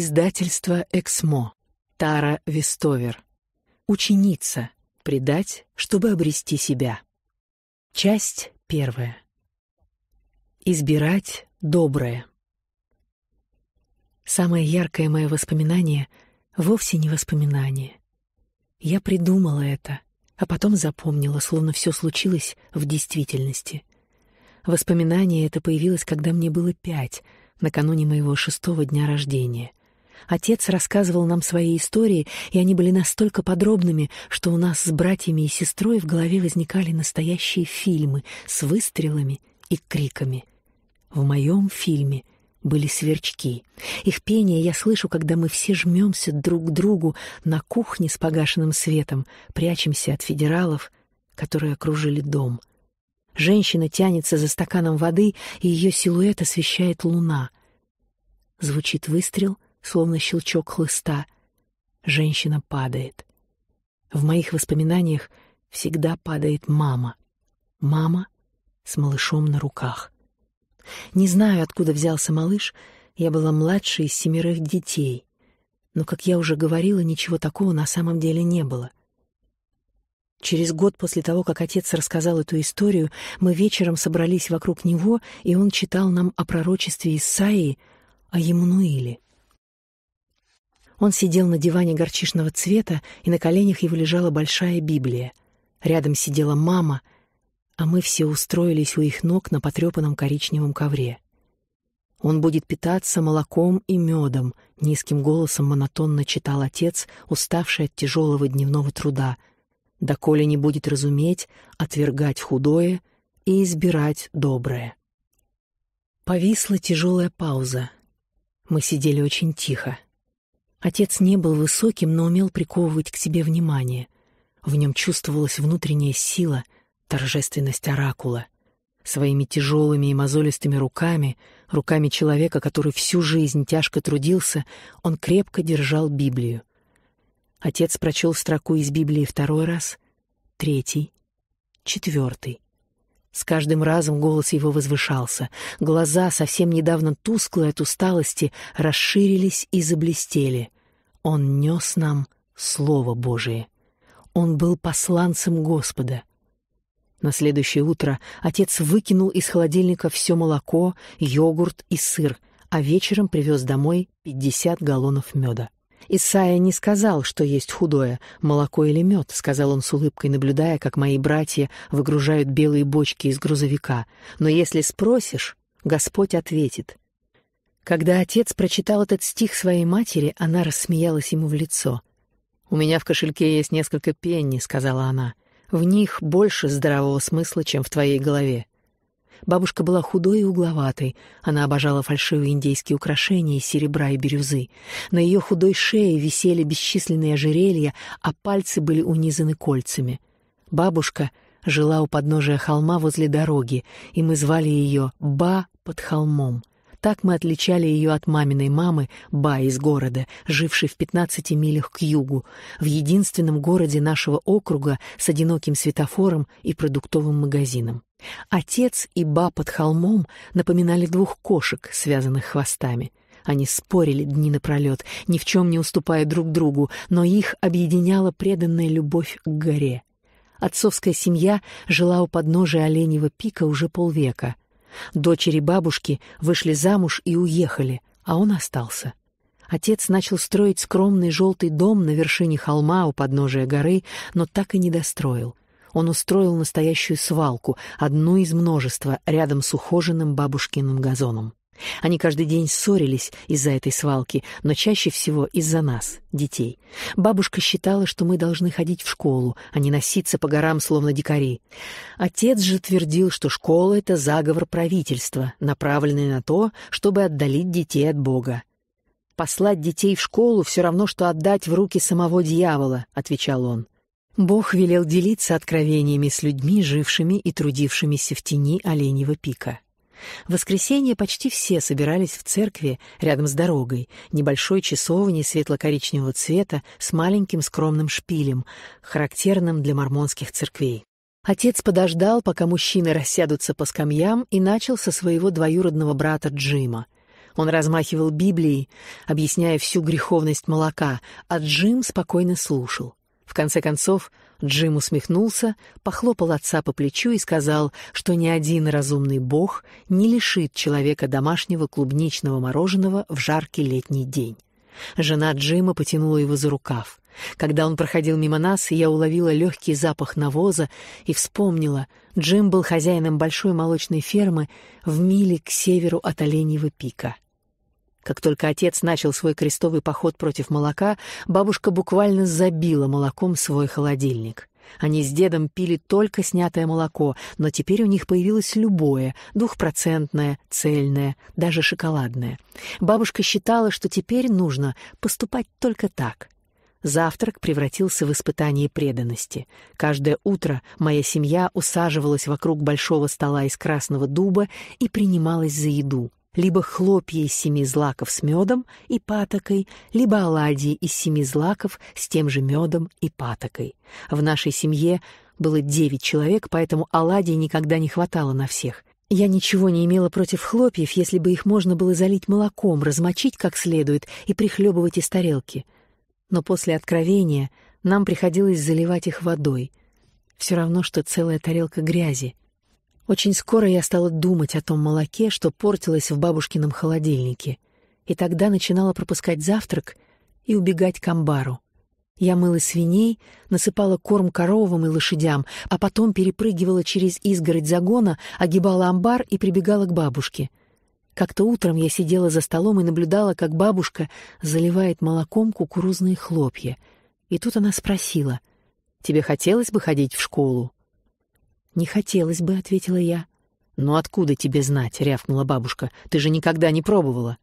Издательство «Эксмо». Тара Вестовер. Ученица. Предать, чтобы обрести себя. Часть первая. Избирать доброе. Самое яркое мое воспоминание вовсе не воспоминание. Я придумала это, а потом запомнила, словно все случилось в действительности. Воспоминание это появилось, когда мне было пять, накануне моего шестого дня рождения. Отец рассказывал нам свои истории, и они были настолько подробными, что у нас с братьями и сестрой в голове возникали настоящие фильмы с выстрелами и криками. В моем фильме были сверчки. Их пение я слышу, когда мы все жмемся друг к другу на кухне с погашенным светом, прячемся от федералов, которые окружили дом. Женщина тянется за стаканом воды, и ее силуэт освещает луна. Звучит выстрел — словно щелчок хлыста. Женщина падает. В моих воспоминаниях всегда падает мама. Мама с малышом на руках. Не знаю, откуда взялся малыш, я была младшей из семерых детей. Но, как я уже говорила, ничего такого на самом деле не было. Через год после того, как отец рассказал эту историю, мы вечером собрались вокруг него, и он читал нам о пророчестве Исаии, о Емнуиле. Он сидел на диване горчишного цвета, и на коленях его лежала большая Библия. Рядом сидела мама, а мы все устроились у их ног на потрепанном коричневом ковре. «Он будет питаться молоком и медом», — низким голосом монотонно читал отец, уставший от тяжелого дневного труда, «доколе не будет разуметь, отвергать худое и избирать доброе». Повисла тяжелая пауза. Мы сидели очень тихо. Отец не был высоким, но умел приковывать к себе внимание. В нем чувствовалась внутренняя сила, торжественность оракула. Своими тяжелыми и мозолистыми руками, руками человека, который всю жизнь тяжко трудился, он крепко держал Библию. Отец прочел строку из Библии второй раз, третий, четвертый. С каждым разом голос его возвышался. Глаза, совсем недавно тусклые от усталости, расширились и заблестели. Он нес нам Слово Божие. Он был посланцем Господа. На следующее утро отец выкинул из холодильника все молоко, йогурт и сыр, а вечером привез домой 50 галлонов меда. Исайя не сказал, что есть худое, молоко или мед, сказал он с улыбкой, наблюдая, как мои братья выгружают белые бочки из грузовика. Но если спросишь, Господь ответит. Когда отец прочитал этот стих своей матери, она рассмеялась ему в лицо. «У меня в кошельке есть несколько пенни», — сказала она. «В них больше здравого смысла, чем в твоей голове». Бабушка была худой и угловатой. Она обожала фальшивые индейские украшения из серебра и бирюзы. На ее худой шее висели бесчисленные ожерелья, а пальцы были унизаны кольцами. Бабушка жила у подножия холма возле дороги, и мы звали ее «Ба под холмом». Так мы отличали ее от маминой мамы, Ба из города, жившей в 15 милях к югу, в единственном городе нашего округа с одиноким светофором и продуктовым магазином. Отец и Ба под холмом напоминали двух кошек, связанных хвостами. Они спорили дни напролет, ни в чем не уступая друг другу, но их объединяла преданная любовь к горе. Отцовская семья жила у подножия Оленьего пика уже полвека — Дочери бабушки вышли замуж и уехали, а он остался. Отец начал строить скромный желтый дом на вершине холма у подножия горы, но так и не достроил. Он устроил настоящую свалку, одну из множества, рядом с ухоженным бабушкиным газоном. Они каждый день ссорились из-за этой свалки, но чаще всего из-за нас, детей. Бабушка считала, что мы должны ходить в школу, а не носиться по горам, словно дикари. Отец же твердил, что школа — это заговор правительства, направленный на то, чтобы отдалить детей от Бога. «Послать детей в школу все равно, что отдать в руки самого дьявола», — отвечал он. Бог велел делиться откровениями с людьми, жившими и трудившимися в тени оленьего пика. В воскресенье почти все собирались в церкви рядом с дорогой, небольшой часовни светло-коричневого цвета с маленьким скромным шпилем, характерным для мормонских церквей. Отец подождал, пока мужчины рассядутся по скамьям, и начал со своего двоюродного брата Джима. Он размахивал Библией, объясняя всю греховность молока, а Джим спокойно слушал. В конце концов, Джим усмехнулся, похлопал отца по плечу и сказал, что ни один разумный бог не лишит человека домашнего клубничного мороженого в жаркий летний день. Жена Джима потянула его за рукав. Когда он проходил мимо нас, я уловила легкий запах навоза и вспомнила, Джим был хозяином большой молочной фермы в миле к северу от Оленьего пика. Как только отец начал свой крестовый поход против молока, бабушка буквально забила молоком свой холодильник. Они с дедом пили только снятое молоко, но теперь у них появилось любое, двухпроцентное, цельное, даже шоколадное. Бабушка считала, что теперь нужно поступать только так. Завтрак превратился в испытание преданности. Каждое утро моя семья усаживалась вокруг большого стола из красного дуба и принималась за еду — либо хлопья из семи злаков с медом и патокой, либо оладьи из семи злаков с тем же медом и патокой. В нашей семье было девять человек, поэтому оладий никогда не хватало на всех. Я ничего не имела против хлопьев, если бы их можно было залить молоком, размочить как следует и прихлебывать из тарелки. Но после откровения нам приходилось заливать их водой. Все равно, что целая тарелка грязи — очень скоро я стала думать о том молоке, что портилось в бабушкином холодильнике, и тогда начинала пропускать завтрак и убегать к амбару. Я мыла свиней, насыпала корм коровам и лошадям, а потом перепрыгивала через изгородь загона, огибала амбар и прибегала к бабушке. Как-то утром я сидела за столом и наблюдала, как бабушка заливает молоком кукурузные хлопья. И тут она спросила, «Тебе хотелось бы ходить в школу?» «Не хотелось бы», — ответила я. «Но откуда тебе знать?» — рявкнула бабушка. «Ты же никогда не пробовала.